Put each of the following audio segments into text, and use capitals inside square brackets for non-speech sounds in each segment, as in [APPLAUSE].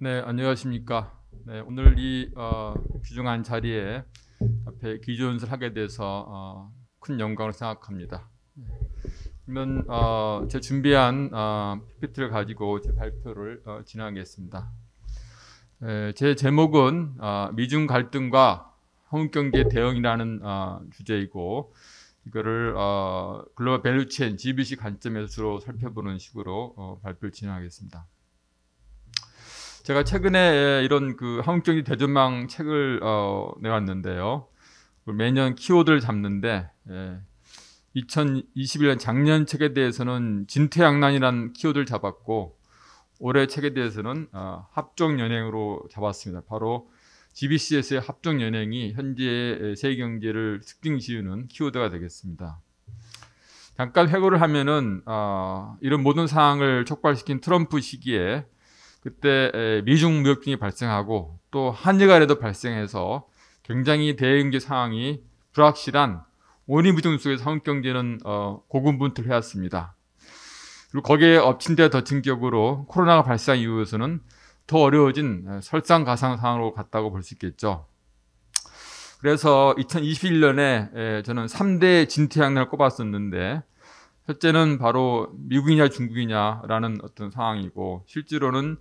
네, 안녕하십니까. 네, 오늘 이 어, 귀중한 자리에 앞에 기조연설 하게 돼서 어, 큰 영광을 생각합니다. 그러면 네. 어, 제 준비한 어, PPT를 가지고 제 발표를 어, 진행하겠습니다. 에, 네, 제 제목은 어, 미중 갈등과 한국 경제 대응이라는 어, 주제이고 이거를 어, 글로벌 밸류체인 GBC 관점에서 주로 살펴보는 식으로 어, 발표를 진행하겠습니다. 제가 최근에 예, 이런 그 한국경제 대전망 책을 어, 내왔는데요. 매년 키워드를 잡는데 예, 2021년 작년 책에 대해서는 진퇴양난이란 키워드를 잡았고 올해 책에 대해서는 어, 합종연행으로 잡았습니다. 바로 GBCS의 합종연행이 현재의 예, 세계 경제를 특징 지우는 키워드가 되겠습니다. 잠깐 회고를 하면은 어, 이런 모든 상황을 촉발시킨 트럼프 시기에 그때 미중 무역증이 발생하고 또 한일간에도 발생해서 굉장히 대응제 상황이 불확실한 원인부정 속에서 한국 경제는 어, 고군분투를 해왔습니다. 그리고 거기에 엎친 데 덮친 격으로 코로나가 발생한 이후에서는 더 어려워진 설상가상 상황으로 갔다고 볼 수 있겠죠. 그래서 2021년에 저는 3대 진퇴양난을 꼽았었는데 첫째는 바로 미국이냐 중국이냐라는 어떤 상황이고 실제로는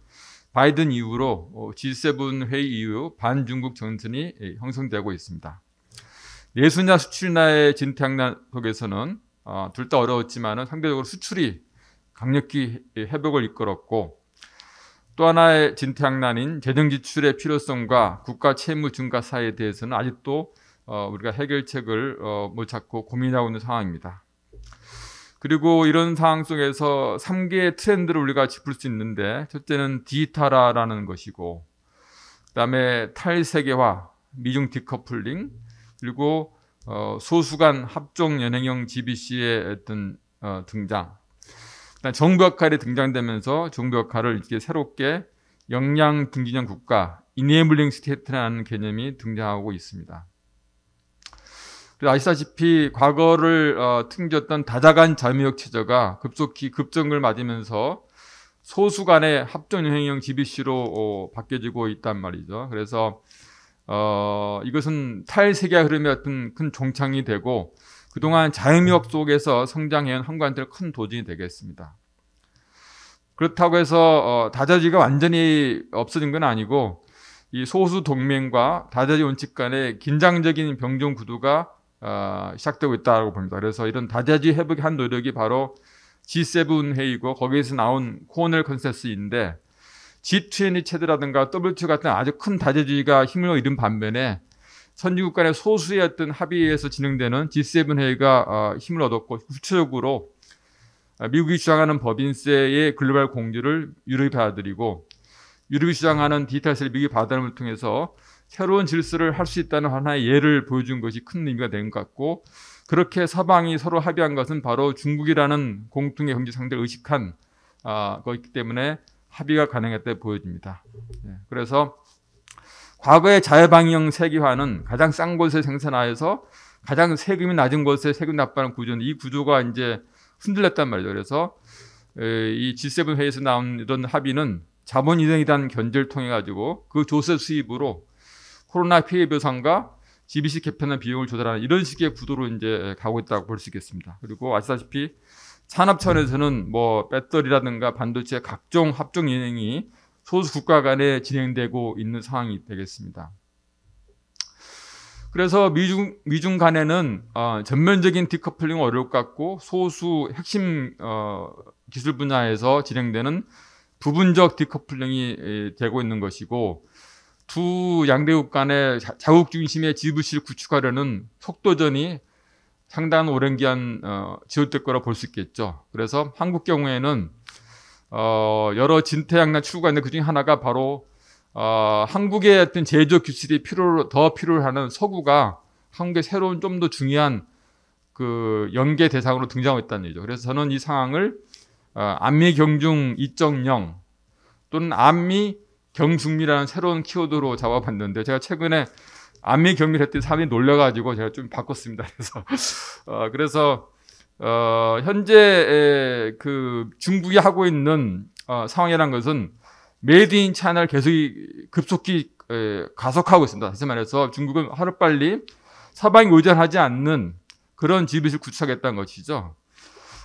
바이든 이후로 G7 어, 회의 이후 반중국 전선이 예, 형성되고 있습니다. 내수냐 수출이냐의 진퇴양난 속에서는 어, 둘 다 어려웠지만 상대적으로 수출이 강력히 회복을 이끌었고 또 하나의 진퇴양난인 재정지출의 필요성과 국가 채무 증가 사이에 대해서는 아직도 어, 우리가 해결책을 못 찾고 고민하고 있는 상황입니다. 그리고 이런 상황 속에서 3개의 트렌드를 우리가 짚을 수 있는데 첫째는 디지털화라는 것이고 그다음에 탈세계화, 미중 디커플링 그리고 어, 소수간 합종 연행형 GBC의 어떤 어, 등장 일단 정부 역할이 등장되면서 정부 역할을 이렇게 새롭게 역량 등진형 국가 이네이블링 스테이트라는 개념이 등장하고 있습니다. 그리고 아시다시피 과거를 어, 튕겼던 다자간 자유무역 체제가 급속히 급정을 맞으면서 소수 간의 합정행형 GBC로 어, 바뀌어지고 있단 말이죠. 그래서 어, 이것은 탈세계 흐름의 어떤 큰 종창이 되고 그동안 자유무역 속에서 성장해온 한국한테는 큰 도전이 되겠습니다. 그렇다고 해서 어, 다자지가 완전히 없어진 건 아니고 이 소수 동맹과 다자지 원칙 간의 긴장적인 병정 구도가 어, 시작되고 있다고 봅니다. 그래서 이런 다자지 회복의 한 노력이 바로 G7 회의고 거기에서 나온 코넬 컨센스인데 G20의 체제라든가 WTO 같은 아주 큰 다자주의가 힘을 잃은 반면에 선진국 간의 소수의 어떤 합의에서 진행되는 G7 회의가 어, 힘을 얻었고 구체적으로 어, 미국이 주장하는 법인세의 글로벌 공조를 유럽이 받아들이고 유럽이 주장하는 디지털 세를 미국이 받아들임을 통해서 새로운 질서를 할 수 있다는 하나의 예를 보여준 것이 큰 의미가 된 것 같고 그렇게 서방이 서로 합의한 것은 바로 중국이라는 공통의 경제 상대를 의식한 아, 것이기 때문에 합의가 가능했다 보여집니다. 예, 그래서 과거의 자유방영 세계화는 가장 싼 곳에 생산하여서 가장 세금이 낮은 곳에 세금 납부하는 구조는 이 구조가 이제 흔들렸단 말이죠. 그래서 이 G7 회의에서 나온 이런 합의는 자본 이동이라는 견제를 통해 가지고 그 조세 수입으로 코로나 피해 배상과 GBC 개편의 비용을 조달하는 이런 식의 구도로 이제 가고 있다고 볼 수 있겠습니다. 그리고 아시다시피 산업 차에서는뭐 배터리라든가 반도체 각종 합종 연행이 소수 국가 간에 진행되고 있는 상황이 되겠습니다. 그래서 미중, 미중 간에는 어, 전면적인 디커플링 어려울 것 같고 소수 핵심 어, 기술 분야에서 진행되는 부분적 디커플링이 되고 있는 것이고 두 양대국 간의 자국 중심의 지부실 구축하려는 속도전이 상당한 오랜 기간 어, 지속될 거라 볼 수 있겠죠. 그래서 한국 경우에는 어, 여러 진퇴양난 추구가 있는데 그중 하나가 바로 어, 한국의 어떤 제조 기술이 필요로 더 필요로 하는 서구가 한국의 새로운 좀 더 중요한 그 연계 대상으로 등장하고 있다는 얘기죠. 그래서 저는 이 상황을 어, 안미 경중 2.0 또는 안미 경숙미라는 새로운 키워드로 잡아봤는데 제가 최근에 안미 경미를 했더니 사람이 놀려가지고 제가 좀 바꿨습니다. [LAUGHS] 그래서 어, 그래서 어, 현재 그 중국이 하고 있는 어, 상황이라는 것은 메이드 인 차이나를 계속 급속히 에, 가속하고 있습니다. 다시 말해서 중국은 하루빨리 서방이 의존하지 않는 그런 지비을 구축하겠다는 것이죠.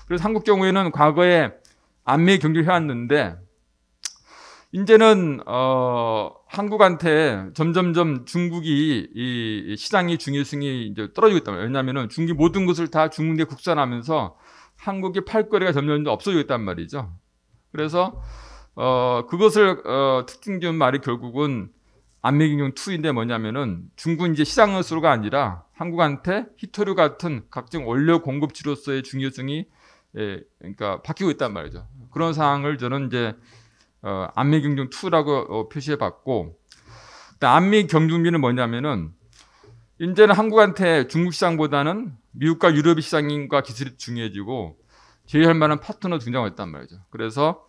그래서 한국 경우에는 과거에 안미 경기를 해왔는데 이제는 어, 한국한테 점점점 중국이 이 시장이 중요성이 이제 떨어지고 있단 말이에요. 왜냐하면은 중국이 모든 것을 다 중국 에 국산하면서 한국의 팔거리가 점점 없어지고 있단 말이죠. 그래서 어, 그것을 어, 특징 적인 말이 결국은 안매경영 2인데 뭐냐면은 중국은 이제 시장 수로가 아니라 한국한테 히토류 같은 각종 원료 공급지로서의 중요성이 예, 그러니까 바뀌고 있단 말이죠. 그런 상황을 저는 이제 어, 안미 경중 2라고 어, 표시해 봤고 그 안미 경중비는 뭐냐면은 이제는 한국한테 중국 시장보다는 미국과 유럽 시장과 기술이 중요해지고 제외할 만한 파트너 등장했단 말이죠. 그래서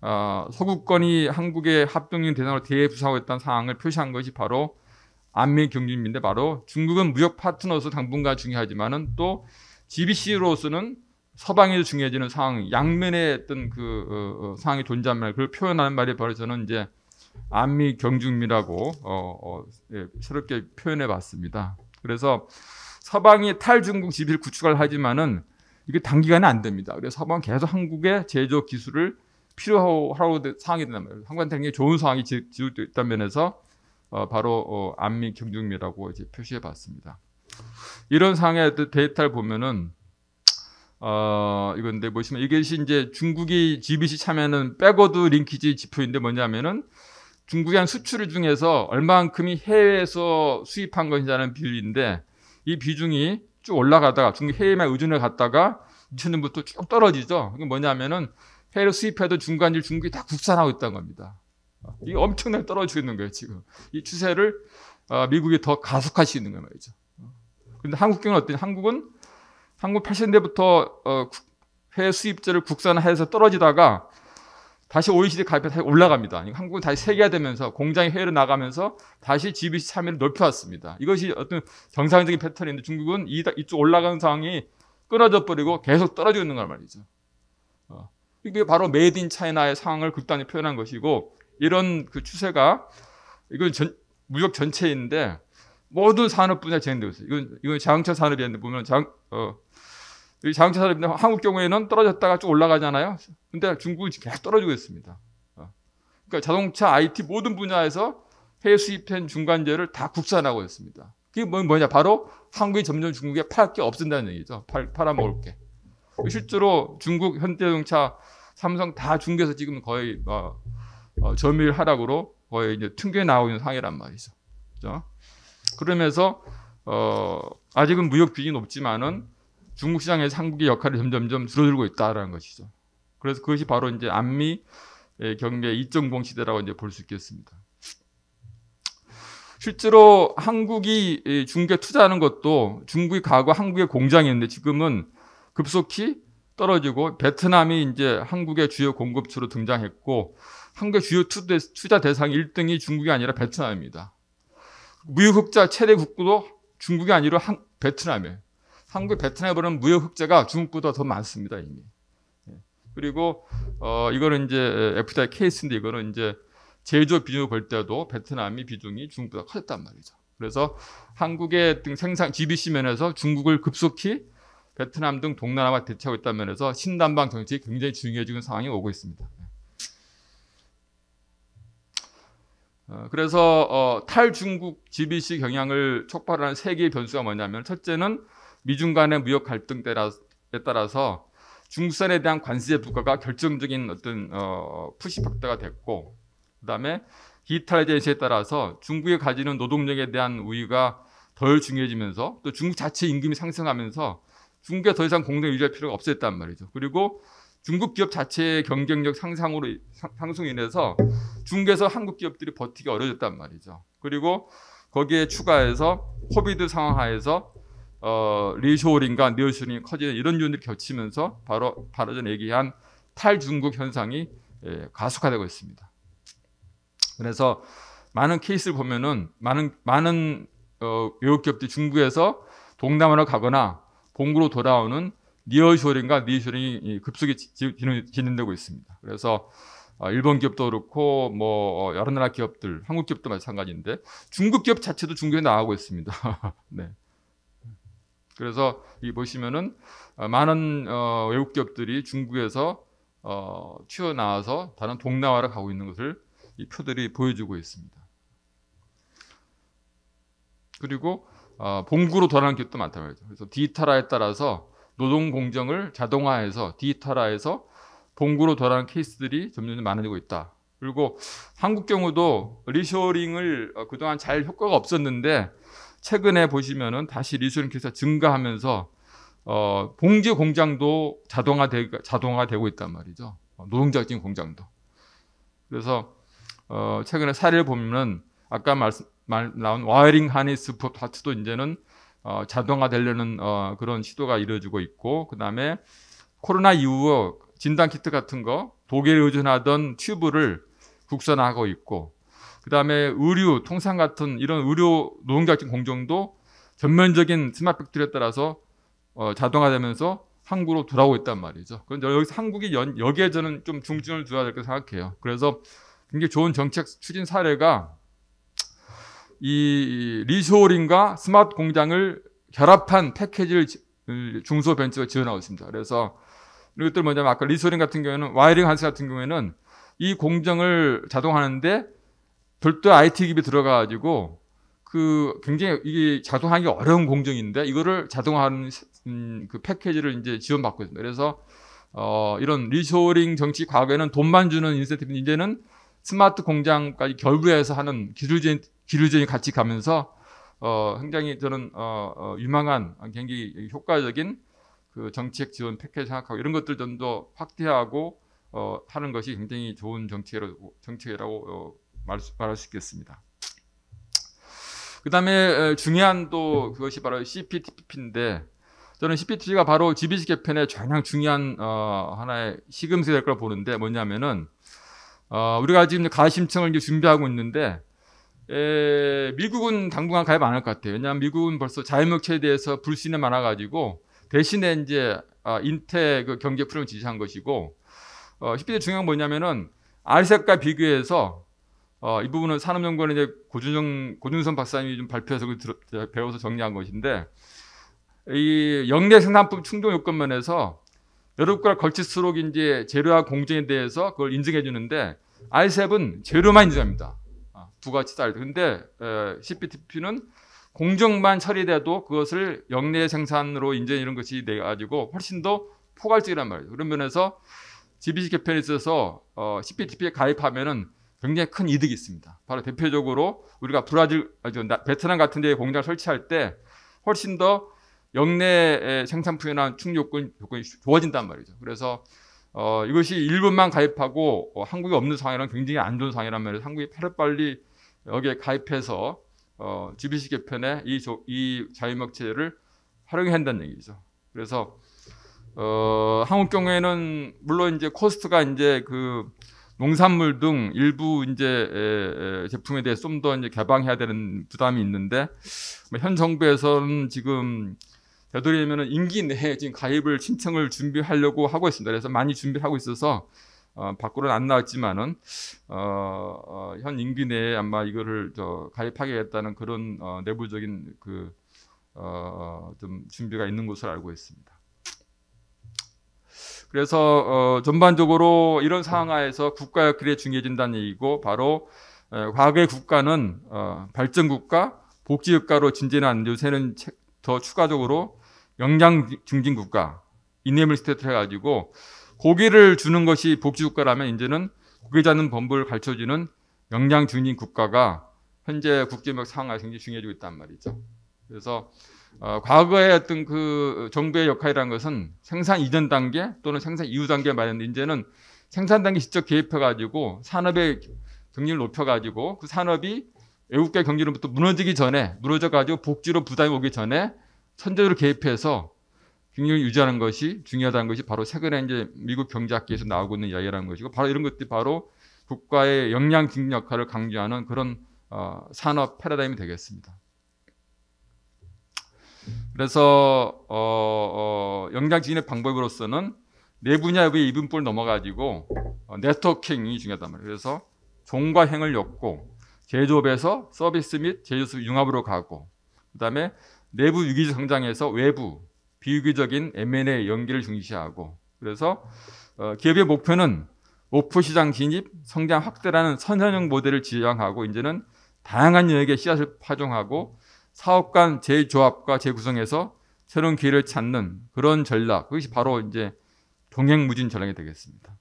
어, 서구권이 한국의 합동인 대상으로 대부상하고 있다는 상황을 표시한 것이 바로 안미 경중비인데 바로 중국은 무역 파트너로서 당분간 중요하지만은 또 GBC로서는 서방이 중요해지는 상황, 양면의 어떤 그 어, 어, 상황이 존재한 말, 그걸 표현하는 말이 바로 저는 이제 안미 경중미라고 어, 어, 예, 새롭게 표현해 봤습니다. 그래서 서방이 탈중국 지배를 구축을 하지만은 이게 단기간에 안 됩니다. 그래서 서방 계속 한국의 제조 기술을 필요하고 라 상황이 된단 말이에요. 상관 한테는게 좋은 상황이 지속되 있다는 면에서 어, 바로 어, 안미 경중미라고 이제 표시해 봤습니다. 이런 상황의 데이터를 보면은 어, 이건데 보시면 이것이 이제 중국이 GBC 참여는 빼고도 링키지 지표인데 뭐냐면은 중국이 한 수출 중에서 얼마만큼이 해외에서 수입한 것이냐는 비율인데 이 비중이 쭉 올라가다가 중국 해외만 의존해 갔다가 2000년부터 쭉 떨어지죠. 그게 뭐냐면은 해외로 수입해도 중간일 중국이 다 국산하고 있다는 겁니다. 이게 엄청나게 떨어지고 있는 거예요, 지금. 이 추세를 어, 미국이 더가속할수있는 거예요, 말이죠. 근데 한국 경우는 어때요? 한국은 한국 8 0년대부터 어, 해외 수입자를 국산화해서 떨어지다가 다시 OECD 가입해서 올라갑니다. 그러니까 한국은 다시 세계화되면서 공장이 해외로 나가면서 다시 GBC 참여를 넓혀왔습니다. 이것이 어떤 정상적인 패턴인데 중국은 이, 이쪽 올라가는 상황이 끊어져 버리고 계속 떨어져 있는 걸 말이죠. 어. 이게 바로 메이드 인 차이나의 상황을 극단히 표현한 것이고 이런 그 추세가 이건 전, 무역 전체인데 모든 산업 분야 진행되고있어요 이건, 이건 자동차 산업이었는데 보면 자, 어, 자동차 산업인데 한국 경우에는 떨어졌다가 쭉 올라가잖아요. 근데 중국은 계속 떨어지고 있습니다. 어. 그러니까 자동차, IT 모든 분야에서 해외 수입된 중간재를 다 국산하고 있습니다. 그게 뭐, 뭐냐? 뭐 바로 한국이 점점 중국에 팔 게 없앤다는 얘기죠. 팔, 팔아먹을 게. 실제로 중국 현대자동차, 삼성 다 중국에서 지금 거의 어, 어, 점유율 하락으로 거의 이제 튕겨 나오는 상황이란 말이죠. 그렇죠? 그러면서 어, 아직은 무역 비중이 높지만은 중국 시장에서 한국의 역할이 점점점 줄어들고 있다라는 것이죠. 그래서 그것이 바로 이제 안미 예, 경제 2.0 시대라고 이제 볼 수 있겠습니다. 실제로 한국이 중국에 투자하는 것도 중국이 과거 한국의 공장이었는데 지금은 급속히 떨어지고 베트남이 이제 한국의 주요 공급처로 등장했고 한국의 주요 투자 대상 1등이 중국이 아니라 베트남입니다. 무역 흑자 최대 국도 중국이 아니라 한, 베트남에 한국 베트남에 보는 무역 흑자가 중국보다 더 많습니다 이미. 예. 그리고 어 이거는 이제 FDI 케이스인데 이거는 이제 제조 비중을 볼 때도 베트남이 비중이 중국보다 커졌단 말이죠. 그래서 한국의 등 생산 GDC 면에서 중국을 급속히 베트남 등 동남아 대체하고 있다는 면에서 신남방 정책이 굉장히 중요해지는 상황이 오고 있습니다. 어, 그래서 어, 탈중국 GBC 경향을 촉발하는 세 개의 변수가 뭐냐면 첫째는 미중 간의 무역 갈등에 따라서 중국산에 대한 관세 부과가 결정적인 어떤 어, 푸시 팩터가 됐고 그다음에 디지털라이제이에 따라서 중국이 가지는 노동력에 대한 우위가 덜 중요해지면서 또 중국 자체 임금이 상승하면서 중국에 더 이상 공동 유지할 필요가 없었단 말이죠. 그리고 중국 기업 자체의 경쟁력 상상으로 상승 인해서 중국에서 한국 기업들이 버티기 어려졌단 말이죠. 그리고 거기에 추가해서 코비드 상황 하에서 어, 리쇼링과 니어쇼링이 커지는 이런 요인들이 겹치면서 바로 바로 전 얘기한 탈중국 현상이 예, 가속화되고 있습니다. 그래서 많은 케이스를 보면은 많은 많은 어, 외국 기업들이 중국에서 동남아로 가거나 본국으로 돌아오는 니어쇼링과 니쇼링이 급속히 진행되고 있습니다. 그래서 아, 일본 기업도 그렇고 뭐 어, 여러 나라 기업들, 한국 기업도 마찬가지인데 중국 기업 자체도 중국에 나가고 있습니다. [LAUGHS] 네. 그래서 이 보시면은 아, 많은 어, 외국 기업들이 중국에서 어, 튀어나와서 다른 동남아로 가고 있는 것을 이 표들이 보여주고 있습니다. 그리고 어, 봉구로 돌아가는 기업도 많단 말이죠. 그래서 디지털화에 따라서 노동 공정을 자동화해서 디지털화해서 봉구로 돌아가는 케이스들이 점점 많아지고 있다. 그리고 한국 경우도 리쇼링을 어, 그동안 잘 효과가 없었는데 최근에 보시면은 다시 리쇼링 케이스가 증가하면서 어, 봉제 공장도 자동화되, 자동화되고 있단 말이죠. 어, 노동자진 공장도. 그래서 어, 최근에 사례를 보면은 아까 말씀, 말, 나온 와이링 하니스 파트도 이제는 어, 자동화되려는 어, 그런 시도가 이루어지고 있고 그 다음에 코로나 이후 진단 키트 같은 거 독일에 의존하던 튜브를 국산화하고 있고 그 다음에 의류 통상 같은 이런 의료 노동자증 공정도 전면적인 스마트 팩트리에 따라서 어, 자동화되면서 한국으로 돌아오고 있단 말이죠. 그런데 여기서 한국이 연, 여기에 저는 좀중증을 두어야 될 거 생각해요. 그래서 굉장히 좋은 정책 추진 사례가 이 리쇼링과 스마트 공장을 결합한 패키지를 중소벤처가 지원하고 있습니다. 그래서 이것들 뭐냐면 아까 리쇼링 같은 경우에는 와이링 한스 같은 경우에는 이 공정을 자동하는데 별도 IT 기업 들어가가지고 그 굉장히 이게 자동하기 어려운 공정인데 이거를 자동화하는 음, 그 패키지를 이제 지원받고 있습니다. 그래서 어 이런 리쇼링 정치 과거에는 돈만 주는 인센티브 이제는 스마트 공장까지 결부해서 하는 기술적인, 기술적인 같이 가면서 어, 굉장히 저는 어, 어, 유망한 경기 효과적인 그 정책 지원 패키지 생각하고 이런 것들 좀 더 확대하고 어, 하는 것이 굉장히 좋은 정책이라고, 정책이라고 어, 말, 말할 수 있겠습니다. 그 다음에 중요한 또 그것이 바로 CPTP인데 저는 CPTP가 바로 GBC 개편의 가장 중요한 어, 하나의 시금석될거 보는데 뭐냐면은 어, 우리가 지금 가심 신청을 이제 준비하고 있는데 에, 미국은 당분간 가입 안 할 것 같아요. 왜냐하면 미국은 벌써 자유무역체에 대해서 불신이 많아가지고 대신에 이제 아, 인태 그 경제 프로그램 지지한 것이고 어, 쉽게 중요한 건 뭐냐면은 아 알색과 비교해서 어, 이 부분은 산업연구원의 이제 고준성 고준선 박사님이 좀 발표해서 그 들어, 배워서 정리한 것인데 이 영내 생산품 충동 요건면에서 여러분과 걸칠수록 이제 재료와 공정에 대해서 그걸 인증해 주는데 i s a 은 재료만 인증합니다. 아, 두 가지 쌀. 근데 CPTP는 공정만 처리돼도 그것을 역내 생산으로 인증 이런 것이 돼 가지고 훨씬 더 포괄적이란 말이에요. 그런 면에서 GBC 개편에 있어서 어, CPTP에 가입하면은 굉장히 큰 이득이 있습니다. 바로 대표적으로 우리가 브라질, 아, 베트남 같은 데에 공장 을 설치할 때 훨씬 더 역내 생산품이나 충족권 조건이 좋아진단 말이죠. 그래서 어, 이것이 일본만 가입하고 어, 한국이 없는 상황이랑 굉장히 안 좋은 상황이란 말이에 한국이 하루빨리 여기에 가입해서 어, GBC 개편에 이, 조, 이 자유무역체제를 활용해야 한다는 얘기죠. 그래서 어, 한국 경우에는 물론 이제 코스트가 이제 그 농산물 등 일부 이제 에, 에, 제품에 대해 좀더 이제 개방해야 되는 부담이 있는데 뭐 현 정부에서는 지금 되드록이면 임기 내에 지금 가입을 신청을 준비하려고 하고 있습니다. 그래서 많이 준비를 하고 있어서 어, 밖으로는 안 나왔지만은 어, 어, 현 임기 내에 아마 이거를 저 가입하겠다는 그런 어, 내부적인 그좀 어, 준비가 있는 것으로 알고 있습니다. 그래서 어, 전반적으로 이런 상황하에서 국가 역할이 중요해진다는 얘기고 바로 에, 과거의 국가는 어, 발전국가, 복지국가로 진전한 요새는 더 추가적으로 영양 중진 국가 이념을 스테트 해가지고 고기를 주는 것이 복지 국가라면 이제는 고기 잡는 범부를 가르쳐주는 영양 중진 국가가 현재 국제무 상황에 굉장히 중요해지고 있단 말이죠. 그래서 어, 과거의 어떤 그 정부의 역할이라는 것은 생산 이전 단계 또는 생산 이후 단계 말인데 이제는 생산 단계 직접 개입해가지고 산업의 경쟁을 높여가지고 그 산업이 외국계 경제로부터 무너지기 전에 무너져가지고 복지로 부담이 오기 전에 선제적으로 개입해서 균형을 유지하는 것이 중요하다는 것이 바로 최근에 이제 미국 경제학계에서 나오고 있는 이야기라는 것이고 바로 이런 것들이 바로 국가의 역량 증진 역할을 강조하는 그런 어, 산업 패러다임이 되겠습니다. 그래서 어, 어, 역량 증진의 방법으로서는 네 분야의 이분법을 넘어가지고 어, 네트워킹이 중요하단 말이에요. 그래서 종과 행을 엮고 제조업에서 서비스 및 제조업 융합으로 가고 그다음에 내부 유기적 성장에서 외부 비유기적인 M&A 연계를 중시하고 그래서 어, 기업의 목표는 오프 시장 진입, 성장 확대라는 선현형 모델을 지향하고 이제는 다양한 영역의 씨앗을 파종하고 사업 간 재조합과 재구성에서 새로운 기회를 찾는 그런 전략 그것이 바로 이제 동행무진 전략이 되겠습니다.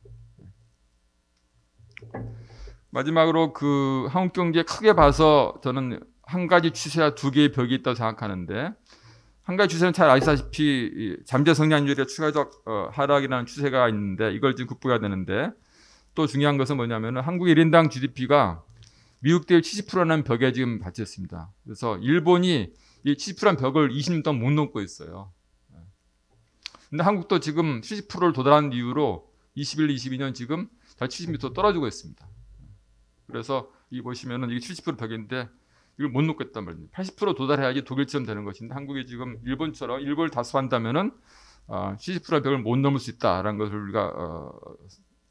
마지막으로 그 한국 경제 크게 봐서 저는 한 가지 추세와두 개의 벽이 있다고 생각하는데 한 가지 추세는 잘 아시다시피 잠재 성장률의 추가적 어, 하락이라는 추세가 있는데 이걸 지금 극복해야 되는데 또 중요한 것은 뭐냐면은 한국 1인당 GDP가 미국 대비 70%라는 벽에 지금 받쳤습니다 그래서 일본이 이 70%라는 벽을 20년 동안 못 넘고 있어요. 근데 한국도 지금 70%를 도달한 이후로 21, 22년 지금 70m 떨어지고 있습니다. 그래서 이 보시면은 이게 70% 벽인데 이걸 못 놓겠단 말입니다. 80% 도달해야지 독일처럼 되는 것인데 한국이 지금 일본처럼 일본을 다수한다면은 어, 70% 벽을 못 넘을 수 있다라는 것을 우리가 어,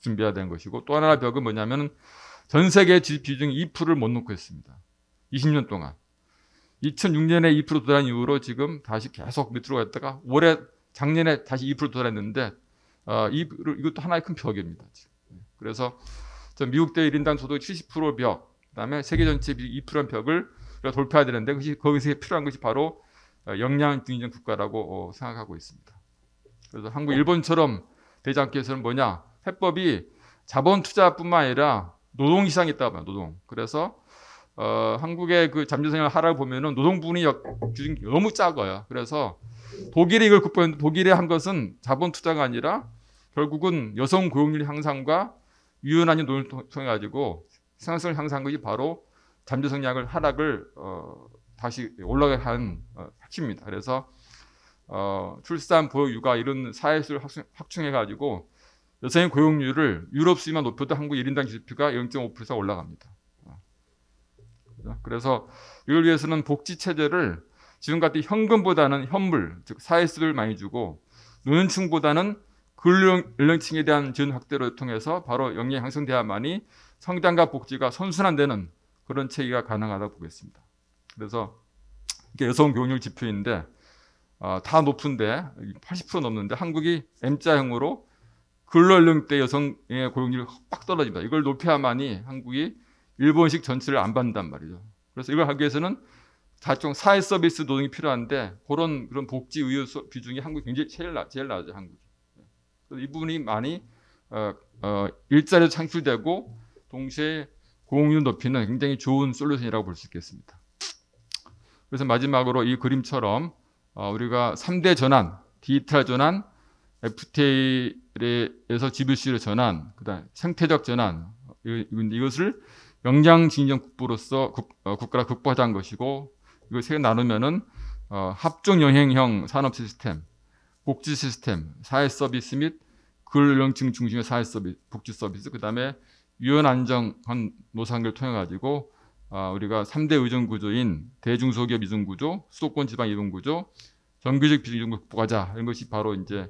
준비해야 되는 것이고 또 하나의 벽은 뭐냐면전 세계 GDP 중 2%를 못 놓고 있습니다. 20년 동안 2006년에 2% 도달한 이후로 지금 다시 계속 밑으로 갔다가 올해 작년에 다시 2% 도달했는데 어, 이, 이것도 하나의 큰 벽입니다. 지금. 네. 그래서 미국 대 1인당 소득 70%벽 그다음에 세계 전체 의2% 벽을 우리가 돌파해야 되는데 그것이 거기서 필요한 것이 바로 역량 어, 증진 국가라고 어, 생각하고 있습니다. 그래서 한국, 일본처럼 되지 않기 위해서는 뭐냐? 해법이 자본 투자뿐만 아니라 노동 시장이 있다 봐요. 노동. 그래서 어, 한국의 그 잠재생활 하락을 보면은 노동 분이 규 너무 작아요. 그래서 독일이 이걸 극복했는데 독일이 한 것은 자본 투자가 아니라 결국은 여성 고용률 향상과 유연한 노동을 통해 가지고 생산성을 향상한 것이 바로 잠재성장을 하락을 어, 다시 올라가게 한 어, 핵심입니다. 그래서 어, 출산, 보육, 육아 이런 사회수를 확충, 해가지고 여성의 고용률을 유럽 수위만 높여도 한국 1인당 GDP가 0.5%이 올라갑니다. 어, 그래서 이걸 위해서는 복지 체제를 지금 같은 현금보다는 현물, 즉 사회수를 많이 주고 노년층보다는 근로연령층에 대한 지원 확대를 통해서 바로 영리 향상돼야만이 성장과 복지가 선순환되는 그런 체계가 가능하다고 보겠습니다. 그래서 이게 여성 교육률 지표인데 어, 다 높은데 80% 넘는데 한국이 M자형으로 근로연령대 여성의 고용률이 확 떨어진다. 이걸 높여야만이 한국이 일본식 전체를 안 받는단 말이죠. 그래서 이걸 하기 위해서는 각종 사회 서비스 노동이 필요한데 그런 그런 복지 의료 비중이 한국 굉장히 제일 나, 제일 낮아요 한국. 이 부분이 많이 어, 어, 일자리 창출되고 동시에 고응률 높이는 굉장히 좋은 솔루션이라고 볼 수 있겠습니다. 그래서 마지막으로 이 그림처럼 어, 우리가 3대 전환, 디지털 전환, FTA에서 GBC로 전환, 그다음 생태적 전환 이것을 영양진정 국부로서 어, 국가가 극복하자는 것이고 이걸 세개 나누면은 어, 합종 영행형 산업 시스템, 복지 시스템, 사회 서비스 및 근로령층 중심의 사회 서비스, 복지 서비스, 그 다음에 유연 안정한 노상을 통해 가지고 아, 우리가 3대 의존 구조인 대중소기업 이중 구조, 수도권 지방 이중 구조, 정규직 비중 이중 극복하자 이런 것이 바로 이제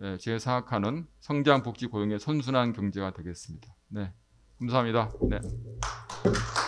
제가 예, 생각하는 성장 복지 고용의 선순환 경제가 되겠습니다. 네, 감사합니다. 네.